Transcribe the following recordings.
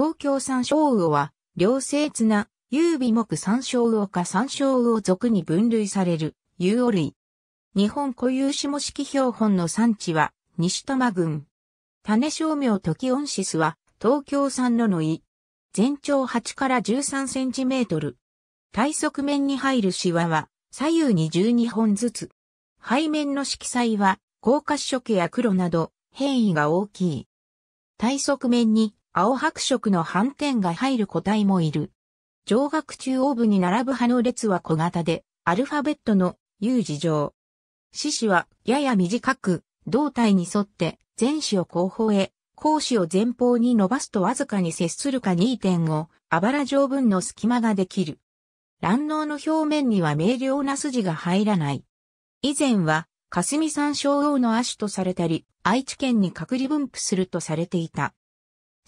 東京山椒魚は、両性綱、優美木山椒魚か山椒魚属に分類される、有魚類。日本固有下式標本の産地は、西多摩郡。種商名トキオンシスは、東京産ののい。全長8から13センチメートル。体側面に入るシワは、左右に12本ずつ。背面の色彩は、高褐色や黒など、変異が大きい。体側面に青白色の斑点が入る個体もいる。上顎中央部に並ぶ葉の列は小型で、アルファベットの U 字状。四肢はやや短く、胴体に沿って前肢を後方へ、後肢を前方に伸ばすとわずかに接するか2.5、あばら上分の隙間ができる。卵嚢の表面には明瞭な筋が入らない。以前は、霞山小王の亜種とされたり、愛知県に隔離分布するとされていた。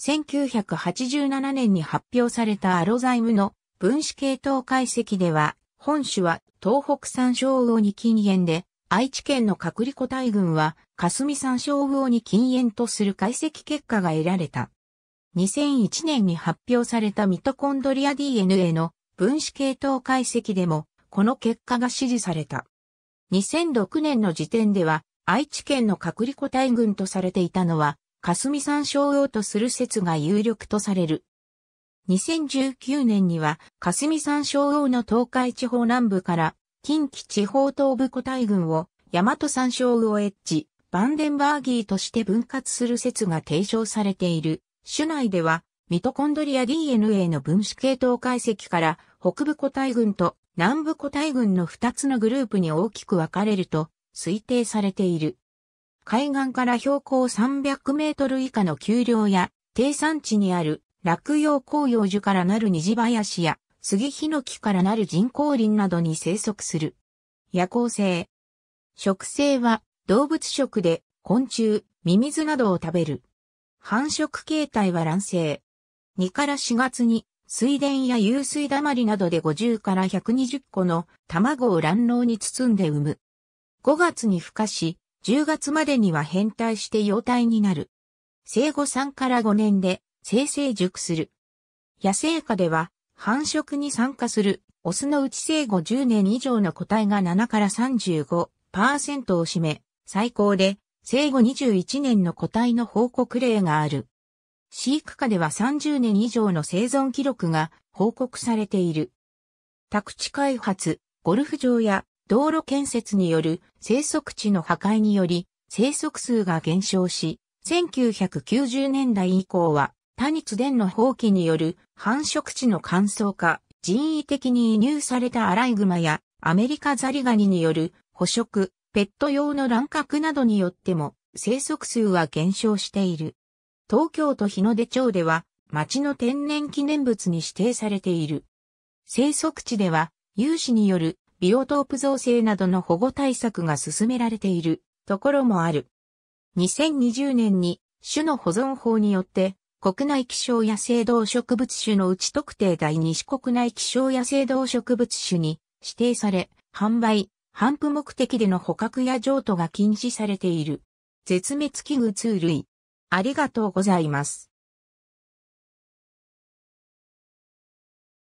1987年に発表されたアロザイムの分子系統解析では、本種は東北産小魚に禁煙で、愛知県の隔離個体群は霞産小魚に禁煙とする解析結果が得られた。2001年に発表されたミトコンドリア DNA の分子系統解析でも、この結果が支持された。2006年の時点では、愛知県の隔離個体群とされていたのは、霞山椒用とする説が有力とされる。2019年には、霞山椒用の東海地方南部から、近畿地方東部古代群を、大和山椒魚エッジ、バンデンバーギーとして分割する説が提唱されている。種内では、ミトコンドリア DNA の分子系統解析から、北部個体群と南部個体群の2つのグループに大きく分かれると推定されている。海岸から標高300メートル以下の丘陵や、低山地にある落葉紅葉樹からなる虹林や、杉ヒノキからなる人工林などに生息する。夜行性。食性は動物食で昆虫、ミミズなどを食べる。繁殖形態は卵生。2から4月に水田や湧水だまりなどで50から120個の卵を卵嚢に包んで産む。5月に孵化し、10月までには変態して幼体になる。生後3から5年で生成熟する。野生下では繁殖に参加するオスのうち生後10年以上の個体が7から35%を占め、最高で生後21年の個体の報告例がある。飼育下では30年以上の生存記録が報告されている。宅地開発、ゴルフ場や道路建設による生息地の破壊により生息数が減少し、1990年代以降は他日伝の放棄による繁殖地の乾燥化、人為的に移入されたアライグマやアメリカザリガニによる捕食、ペット用の乱獲などによっても生息数は減少している。東京都日の出町では町の天然記念物に指定されている。生息地では有志によるビオトープ造成などの保護対策が進められているところもある。2020年に種の保存法によって国内希少野生動植物種のうち特定第2種国内希少野生動植物種に指定され、販売、販布目的での捕獲や譲渡が禁止されている。絶滅危惧2類。ありがとうございます。